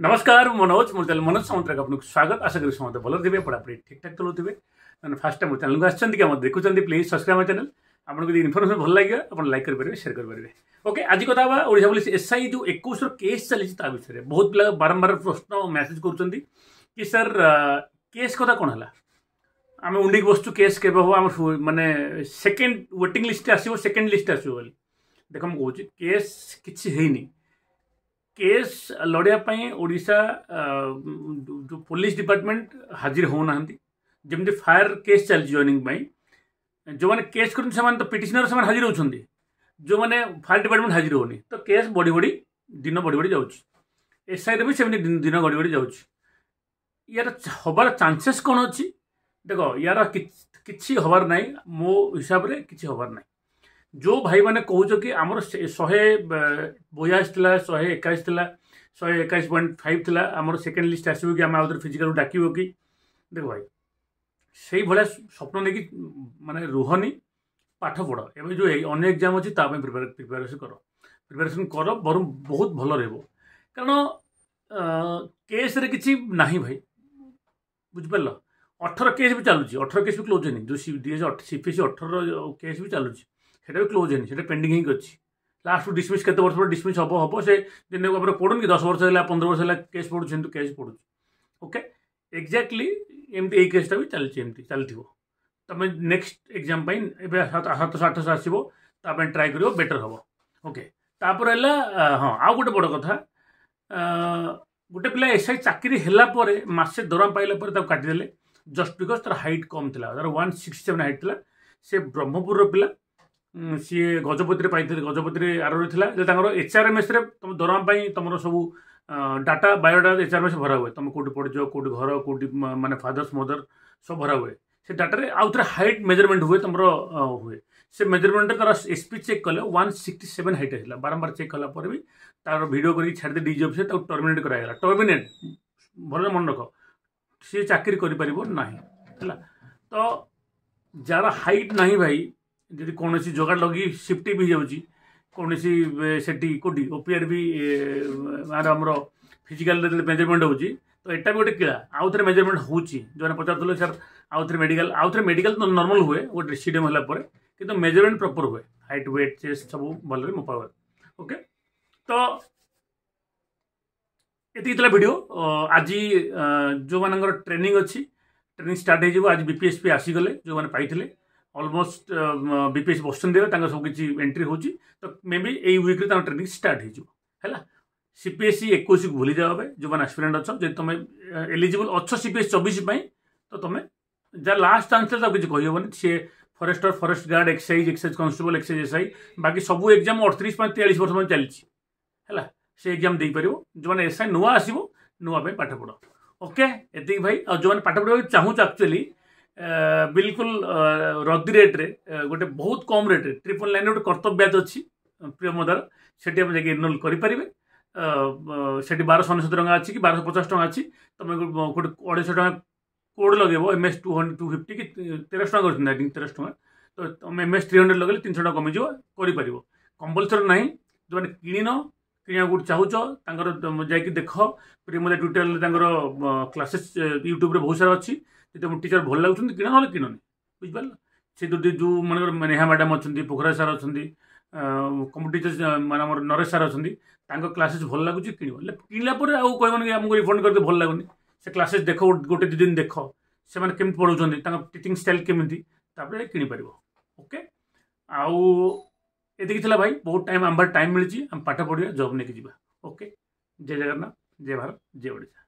नमस्कार मनोज मोर चैनल मनोज समुद्र आपको स्वागत आशा करें समस्त भल थे आपड़ी ठीक ठाक चलो थे फास्ट टाइम मोर चैनल को आम देखु प्लीज सब्सक्राइब मो चैनल आपको जो इनफर्मेशन भल लगे आप लाइक करेंगे सेयर करेंगे ओके आज कथा ओडा पुलिस एस जो एक केस चली विषय में बहुत पे बारंबार प्रश्न मेसेज कर सर केस कथ कौन है आम उन्नीक बसचु केस के मैंने सेकेंड वेटिंग लिस्ट आसो सेकेंड लिस्ट आसो देख मुझे केस किसी केस लड़ापी ओडा जो पुलिस डिपार्टमेंट हाजिर होना जमी फायर केस चल जयनिंग जो मैंने केस कर तो पिटनर से हाजिर होती जो मैंने फायर डिपार्टमेंट हाजिर होनी तो केस बढ़ी बढ़ी दिन बढ़ी बढ़ी जाऊँच एसआईर भी सेम दिन बढ़ी बढ़ी जाऊँ यार हबार चान्सेस कौन अच्छी देख यार कि हबार ना मो हिसाब से किसी हबार नाई ଯେଉଁ ଭାଇମାନେ କହୁଛ କି ଆମର ଶହେ ବୟାଳିଶ ଥିଲା ଶହେ ଏକାଇଶ ଥିଲା ଶହେ ଏକାଇଶ ପଏଣ୍ଟ ଫାଇଭ୍ ଥିଲା ଆମର ସେକେଣ୍ଡ ଲିଷ୍ଟ ଆସିବ କି ଆମେ ଆଉ ଥରେ ଫିଜିକାଲକୁ ଡାକିବ କି ଦେଖ ଭାଇ ସେଇଭଳିଆ ସ୍ୱପ୍ନ ନେଇକି ମାନେ ରୁହନି ପାଠ ପଢ଼ ଏବେ ଯେଉଁ ଅନ୍ୟ ଏକ୍ଜାମ୍ ଅଛି ତା ପାଇଁ ପ୍ରିପାରେସନ୍ କର ପ୍ରିପାରେସନ୍ କର ବରଂ ବହୁତ ଭଲ ରହିବ କାରଣ କେସ୍ରେ କିଛି ନାହିଁ ଭାଇ ବୁଝିପାରିଲ ଅଠର କେସ୍ ବି ଚାଲୁଛି ଅଠର କେସ୍ ବି କ୍ଲୋଜ୍ ହେଇନି ଯେଉଁ ସି ଦୁଇ ହଜାର ସିପିଏସ୍ସି ଅଠର କେସ୍ ବି ଚାଲୁଛି সেটা ବି କ୍ଲୋଜ୍ ହେଇନି ସେଟା ପେଣ୍ଡିଂ ହେଇକି ଅଛି ଲାଷ୍ଟକୁ ଡିସମିସ୍ କେତେ ବର୍ଷ ପରେ ଡିସମିସ୍ ହେବ ହେବ ସେ ଯେମିତି ଆମର ପଡ଼ୁନି କି ଦଶ ବର୍ଷ ହେଲା ପନ୍ଦର ବର୍ଷ ହେଲା କେସ୍ ପଡ଼ୁଛି କିନ୍ତୁ କେସ୍ ପଡ଼ୁଛି ଓକେ ଏକ୍ଜାକ୍ଟଲି ଏମିତି ଏଇ କେସ୍ଟା ବି ଚାଲିଛି ଏମିତି ଚାଲିଥିବ ତୁମେ ନେକ୍ସଟ ଏକ୍ଜାମ୍ ପାଇଁ ଏବେ ସାତଶହ ଆଠଶହ ଆସିବ ତା ପାଇଁ ଟ୍ରାଏ କରିବ ବେଟର୍ ହେବ ଓକେ ତାପରେ ହେଲା ହଁ ଆଉ ଗୋଟେ ବଡ଼ କଥା ଗୋଟେ ପିଲା ଏସ୍ ଆଇ ଚାକିରି ହେଲା ପରେ ମାସେ ଦରମା ପାଇଲା ପରେ ତାକୁ କାଟିଦେଲେ ଜଷ୍ଟ ବିକଜ୍ ତା'ର ହାଇଟ୍ କମ୍ ଥିଲା ତା'ର ୱାନ୍ ସିକ୍ସଟି ସେଭେନ୍ ହାଇଟ୍ ଥିଲା ସେ ବ୍ରହ୍ମପୁରର ପିଲା ସିଏ ଗଜପତିରେ ପାଇଥିଲେ ଗଜପତିରେ ଆରରେ ଥିଲା ଯେ ତାଙ୍କର ଏଚ୍ଆର୍ଏମ୍ଏସ୍ରେ ତୁମ ଦରମା ପାଇଁ ତୁମର ସବୁ ଡାଟା ବାୟୋଡାଟା ଏଚ୍ଆର୍ଏମ୍ଏସ୍ ଭରା ହୁଏ ତୁମେ କେଉଁଠି ପଡ଼ିଛ କେଉଁଠି ଘର କେଉଁଠି ମାନେ ଫାଦର୍ସ ମଦର୍ ସବୁ ଭରା ହୁଏ ସେ ଡାଟାରେ ଆଉ ଥରେ ହାଇଟ୍ ମେଜରମେଣ୍ଟ ହୁଏ ତୁମର ହୁଏ ସେ ମେଜରମେଣ୍ଟରେ ତାର ଏସ୍ପି ଚେକ୍ କଲେ ୱାନ୍ ସିକ୍ସଟି ସେଭେନ୍ ହାଇଟ୍ ଆସିଲା ବାରମ୍ବାର ଚେକ୍ କଲା ପରେ ବି ତାର ଭିଡ଼ିଓ କରିକି ଛାଡ଼ିଦେଇ ଡିଜି ଅଫିସରେ ତାକୁ ଟର୍ମିନେଟ୍ କରାଗଲା ଟର୍ମିନେଟ୍ ଭଲରେ ମନେ ରଖ ସିଏ ଚାକିରି କରିପାରିବ ନାହିଁ ହେଲା ତ ଯାହାର ହାଇଟ୍ ନାହିଁ ଭାଇ ଯଦି କୌଣସି ଯୋଗାଡ଼ ଲଗି ସିଫ୍ଟ ବି ହେଇଯାଉଛି କୌଣସି ସେଠି କେଉଁଠି ଓପିଆର୍ ବି ଆମର ଫିଜିକାଲ୍ ଯେତେବେଳେ ମେଜରମେଣ୍ଟ ହେଉଛି ତ ଏଇଟା ବି ଗୋଟେ କିଳା ଆଉ ଥରେ ମେଜରମେଣ୍ଟ ହେଉଛି ଯେଉଁମାନେ ପଚାରୁଥିଲେ ସାର୍ ଆଉ ଥରେ ମେଡ଼ିକାଲ ଆଉ ଥରେ ମେଡ଼ିକାଲ ତ ନର୍ମାଲ୍ ହୁଏ ଗୋଟେ ସିଡ଼ିଏମ୍ ହେଲା ପରେ କିନ୍ତୁ ମେଜରମେଣ୍ଟ ପ୍ରପର୍ ହୁଏ ହାଇଟ୍ ୱେଟ୍ ଚେଷ୍ଟ ସବୁ ଭଲରେ ମପା ହୁଏ ଓକେ ତ ଏତିକି ଥିଲା ଭିଡ଼ିଓ ଆଜି ଯେଉଁମାନଙ୍କର ଟ୍ରେନିଂ ଅଛି ଟ୍ରେନିଂ ଷ୍ଟାର୍ଟ ହେଇଯିବ ଆଜି ବିପିଏସ୍ପି ଆସିଗଲେ ଯେଉଁମାନେ ପାଇଥିଲେ ଅଲମୋଷ୍ଟ ବିପିଏସ୍ ବସୁଛନ୍ତି ଏବେ ତାଙ୍କର ସବୁ କିଛି ଏଣ୍ଟ୍ରି ହେଉଛି ତ ମେ ବି ଏଇ ୱିକ୍ରେ ତାଙ୍କ ଟ୍ରେନିଂ ଷ୍ଟାର୍ଟ ହେଇଯିବ ହେଲା ସିପିଏସ୍ସି ଏକୋଇଶକୁ ଭୁଲିଯାଅ ଏବେ ଯେଉଁମାନେ ଆସ୍ପିରାଣ୍ଟ ଅଛ ଯଦି ତୁମେ ଏଲିଜିବୁଲ୍ ଅଛ ସିପିଏସ୍ ଚବିଶ ପାଇଁ ତ ତୁମେ ଯାହା ଲାଷ୍ଟ ଚାନ୍ସ ଥିଲା ତାକୁ କିଛି କହିହେବନି ସିଏ forester forest guard excise excise constable excise SI ବାକି ସବୁ ଏକ୍ଜାମ୍ ଅଠତିରିଶ ପାଞ୍ଚ ତେୟାଳିଶ ବର୍ଷ ପାଇଁ ଚାଲିଛି ହେଲା ସେ ଏକ୍ଜାମ୍ ଦେଇପାରିବ ଯେଉଁମାନେ ଏସ୍ଆଇ ନୂଆ ଆସିବ ନୂଆ ପାଇଁ ପାଠ ପଢ଼ ଓକେ ଏତିକି ଭାଇ ଆଉ ଯେଉଁମାନେ ପାଠ ପଢ଼ିବାକୁ ଚାହୁଁଛ ଆକ୍ଚୁଆଲି ବିଲକୁଲ ରଦି ରେଟ୍ରେ ଗୋଟେ ବହୁତ କମ୍ ରେଟ୍ରେ ଟ୍ରିପଲ୍ ନାଇନ୍ ଗୋଟେ କର୍ତ୍ତବ୍ୟାଜ ବ୍ୟାଚ୍ ଅଛି ପ୍ରିୟମଦାର ସେଠି ଆମେ ଯାଇକି ଏନରୋଲ୍ କରିପାରିବେ ସେଠି ବାରଶହ ଅନେଶତ ଟଙ୍କା ଅଛି କି ବାରଶହ ପଚାଶ ଟଙ୍କା ଅଛି ତୁମେ ଗୋଟେ ଅଢ଼େଇଶହ ଟଙ୍କା କୋଡ଼୍ ଲଗେଇବ M S two hundred two fifty କି ତେରଶହ ଟଙ୍କା କରୁଛନ୍ତି ଆଇ ତେରଶହ ଟଙ୍କା ତ ତୁମେ ଏମ୍ ଏସ୍ ଥ୍ରୀ ହଣ୍ଡ୍ରେଡ଼ ଲଗେଇଲେ ତିନିଶହ ଟଙ୍କା କମିଯିବ କରିପାରିବ କମ୍ପଲସରି ନାହିଁ ଯେଉଁମାନେ କିଣିନ କିଣିବାକୁ ଗୋଟେ ଚାହୁଁଛ ତାଙ୍କର ଯାଇକି ଦେଖ ପ୍ରିୟମଦା ଟ୍ୟୁଟୋରିଆଲ୍ ତାଙ୍କର କ୍ଲାସେସ୍ ୟୁଟ୍ୟୁବ୍ରେ ବହୁତ ସାରା ଅଛି ଯଦି ତୁମ ଟିଚର୍ ଭଲ ଲାଗୁଛନ୍ତି କିଣ ନହେଲେ କିଣନି ବୁଝିପାରିଲ ସେ ଦୁଇଟି ଯେଉଁ ମାନେ ନେହା ମ୍ୟାଡ଼ାମ୍ ଅଛନ୍ତି ପୋଖରା ସାର୍ ଅଛନ୍ତି କମ୍ପୁଟର ଟିଚର୍ ମାନେ ଆମର ନରେଶ ସାର୍ ଅଛନ୍ତି ତାଙ୍କ କ୍ଲାସେସ୍ ଭଲ ଲାଗୁଛି କିଣିବ ହେଲେ କିଣିଲା ପରେ ଆଉ କହିବନି କି ଆମକୁ ରିଫଣ୍ଡ କରିଦେବେ ଭଲ ଲାଗୁନି ସେ କ୍ଲାସେସ୍ ଦେଖ ଗୋଟେ ଦୁଇ ଦିନ ଦେଖ ସେମାନେ କେମିତି ପଢ଼ାଉଛନ୍ତି ତାଙ୍କ ଟିଚିଂ ଷ୍ଟାଇଲ୍ କେମିତି ତାପରେ କିଣିପାରିବ ଓକେ ଆଉ ଏତିକି ଥିଲା ଭାଇ ବହୁତ ଟାଇମ୍ ଆମର ଟାଇମ୍ ମିଳିଛି ଆମେ ପାଠ ପଢ଼ିବା ଜବ୍ ନେଇକି ଯିବା ଓକେ ଜୟ ଜଗନ୍ନାଥ ଜୟ ଭାରତ ଜୟ ଓଡ଼ିଶା